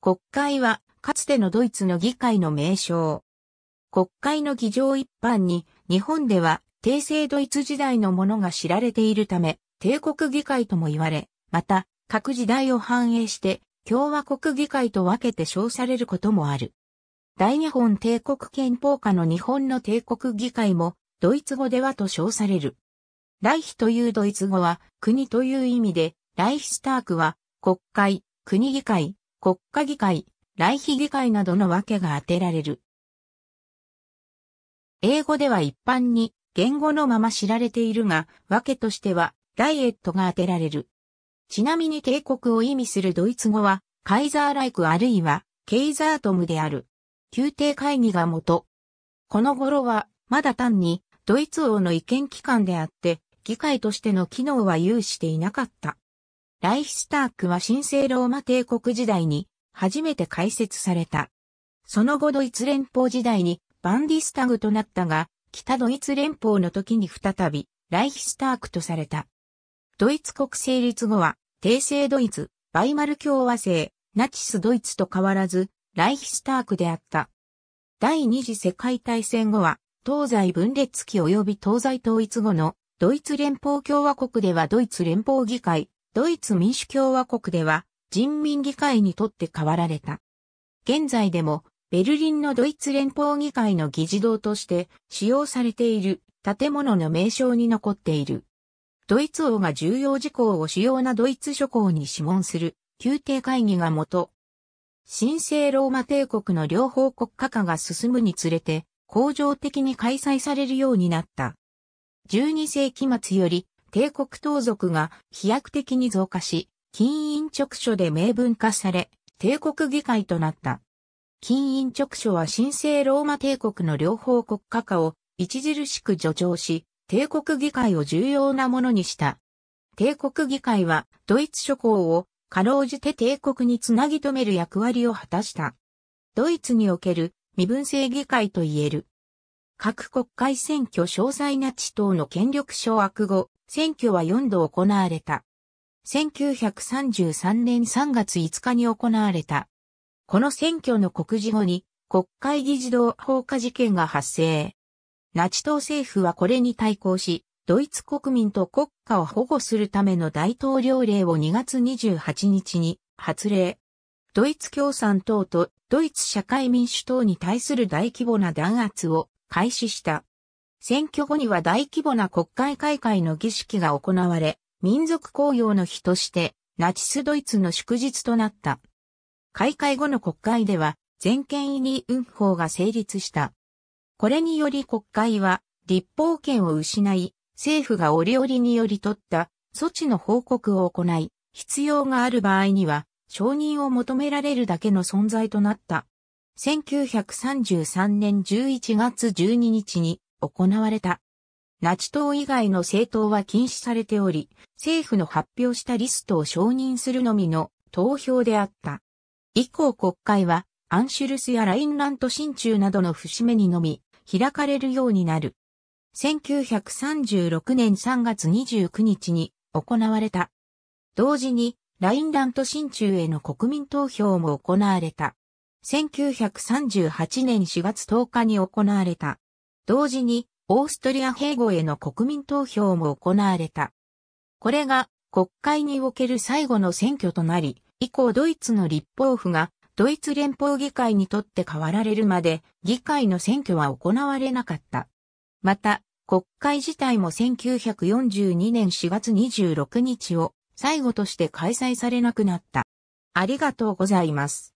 国会は、かつてのドイツの議会の名称。国会の議場一般に、日本では、帝政ドイツ時代のものが知られているため、帝国議会とも言われ、また、各時代を反映して、共和国議会と分けて称されることもある。大日本帝国憲法下の日本の帝国議会も、ドイツ語ではと称される。ライヒというドイツ語は、国という意味で、ライヒスタークは、国会、国議会、国家議会、来費議会などの訳が当てられる。英語では一般に言語のまま知られているが、訳としてはダイエットが当てられる。ちなみに帝国を意味するドイツ語は、カイザーライクあるいは、ケイザートムである。宮廷会議が元。この頃は、まだ単に、ドイツ王の意見機関であって、議会としての機能は有していなかった。ライヒスタークは神聖ローマ帝国時代に初めて開設された。その後ドイツ連邦時代にバンディスタグとなったが、北ドイツ連邦の時に再びライヒスタークとされた。ドイツ国成立後は、帝政ドイツ、バイマル共和制、ナチスドイツと変わらず、ライヒスタークであった。第二次世界大戦後は、東西分裂期及び東西統一後のドイツ連邦共和国ではドイツ連邦議会、ドイツ民主共和国では人民議会にとって変わられた。現在でもベルリンのドイツ連邦議会の議事堂として使用されている建物の名称に残っている。ドイツ王が重要事項を主要なドイツ諸侯に諮問する宮廷会議がもと、神聖ローマ帝国の両方国家化が進むにつれて、恒常的に開催されるようになった。12世紀末より帝国盗賊が飛躍的に増加し、金印直書で明文化され、帝国議会となった。金印直書は神聖ローマ帝国の両方国家化を著しく助長し、帝国議会を重要なものにした。帝国議会はドイツ諸侯をかろうじて帝国につなぎ止める役割を果たした。ドイツにおける身分制議会と言える。各国会選挙詳細な地等の権力掌握後、選挙は4度行われた。1933年3月5日に行われた。この選挙の告示後に国会議事堂放火事件が発生。ナチ党政府はこれに対抗し、ドイツ国民と国家を保護するための大統領令を2月28日に発令。ドイツ共産党とドイツ社会民主党に対する大規模な弾圧を開始した。選挙後には大規模な国会開会の儀式が行われ、民族公用の日としてナチスドイツの祝日となった。開会後の国会では全権入り運法が成立した。これにより国会は立法権を失い、政府が折々により取った措置の報告を行い、必要がある場合には承認を求められるだけの存在となった。1933年11月12日に行われた。ナチ党以外の政党は禁止されており、政府の発表したリストを承認するのみの投票であった。以降国会は、アンシュルスやラインラント新中などの節目にのみ、開かれるようになる。1936年3月29日に行われた。同時に、ラインラント新中への国民投票も行われた。1938年4月10日に行われた。同時にオーストリア併合への国民投票も行われた。これが国会における最後の選挙となり、以降ドイツの立法府がドイツ連邦議会にとって変わられるまで議会の選挙は行われなかった。また、国会自体も1942年4月26日を最後として開催されなくなった。ありがとうございます。